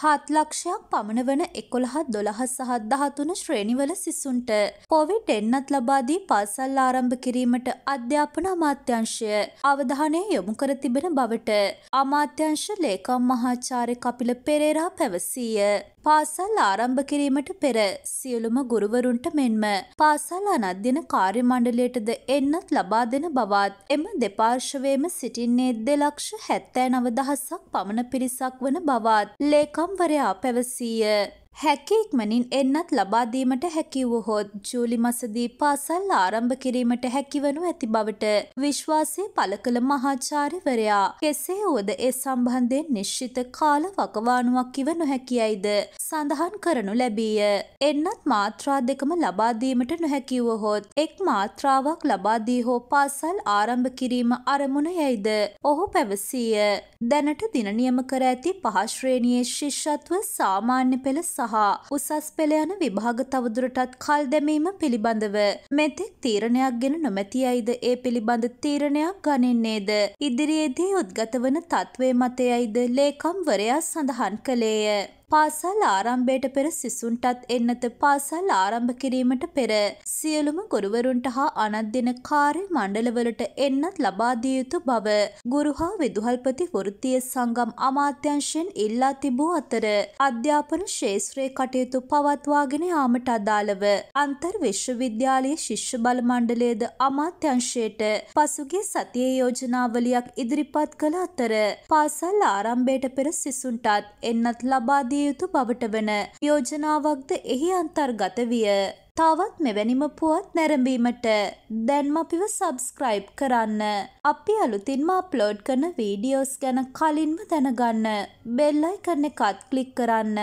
හත් ලක්ෂයක් පමණ වන එකොළහත් දොළහත් සහත් දහතුන ශ්‍රේණිවල සිසුන්ට කොවිඩ් එන්නත් ලබාදී පාසල් ආරම්භ කිරීමට අධ්‍යාපන අමාත්‍යංශය අවධානය යොමු කර තිබෙන බවට අමාත්‍යංශ ලේකම් මහාචාර්ය කපිල පෙරේරා පැවසීය. පාසල් ආරම්භ කිරීමට පෙර සියලුම ගුරුවරුන්ට මෙන්ම පාසල් අනධ්‍යන කාර්ය මණ්ඩලයටද එන්නත් ලබා දෙන බවත් එම දෙපාර්ශවයේම සිටින්නේ දෙලක්ෂ හැත්තෑ නවදහසක් පමණ පිරිසක් වන බවත් ලේකම් කම්වරයා පැවසීය. හැකිඉක්මනින් එන්නත් ලබාදීමට හැකිවුහොත් ජූලි මසදී පාසල් ආරම්භ කිරීමට හැකිවනු ඇති බවට විශ්වාසය පල කළ මහාචාරිවරයා කෙසේ වුවද ඒ සම්බන්ධයෙන් නිශ්චිත කාල වකවානුවක් කිව නොහැකියයිද සඳහන් කරනු ලැබීය. එන්නත් මාත්‍රා දෙකම ලබාදීමට නොහැකිවුවහොත් එක් මාත්‍රාවක් ලබාදී හෝ පාසල් ආරම්භ කිරීම අරමුණ යයිද ඔහු පැවසීය. දැනට දිනනියම කර ඇති පහශ්‍රේණයේ ශිෂ්ෂත්ව සාමාන්‍ය පෙළ සහ උසස් පෙළ යන විභාග තවදුරටත් කල් දැමීම පිළිබඳව මෙතෙක් තීරණයක් ගෙන නොමැති අයිද ඒ පිළිබඳ තීරණයක් ගනින්නේද ඉදිරියේදී උද්ගත වන තත්ත්වය මතයයිද ලේකම්වරයා සඳහන් කළේය. පාසල් ආරම්භයට පෙර සිසුන්ටත් එන්නත පාසල් ආරම්භ කිරීමට පෙර සියලුම ගුරුවරුන්ට හා අනත්දින කාර්ය මණ්ඩලවලට එන්නත් ලබා දිය යුතු බව ගුරු හා විදුහල්පති වෘත්තීය සංගම් අමාත්‍යංශයෙන් ඉල්ලා තිබූ අතර අධ්‍යාපන ශාස්ත්‍රයේ කටයුතු පවත්වාගෙන යාමට අදාළව අන්තර් විශ්වවිද්‍යාලයේ ශිෂ්‍ය බල මණ්ඩලයේද අමාත්‍යංශයට පසුගිය සතියේ යෝජනාවලියක් ඉදිරිපත් කළ අතර පාසල් ආරම්භයට පෙර සිසුන්ටත් එන්නත් ලබා දිය දිය යුතු බවට වන යෝජනාවක්ද එහි අන්තර්ගත විය. තවත් මෙවැනිම පුවත් නැරඹීමට දැන්ම අපිව සබස්ක්‍රයිබ් කරන්න. අපි අලුතින්ම අප්ලෝඩ් කරන වීඩියෝස් ගැන කලින්ම දැනගන්න. බෙල්ලයි කරන එකත් කලික් කරන්න.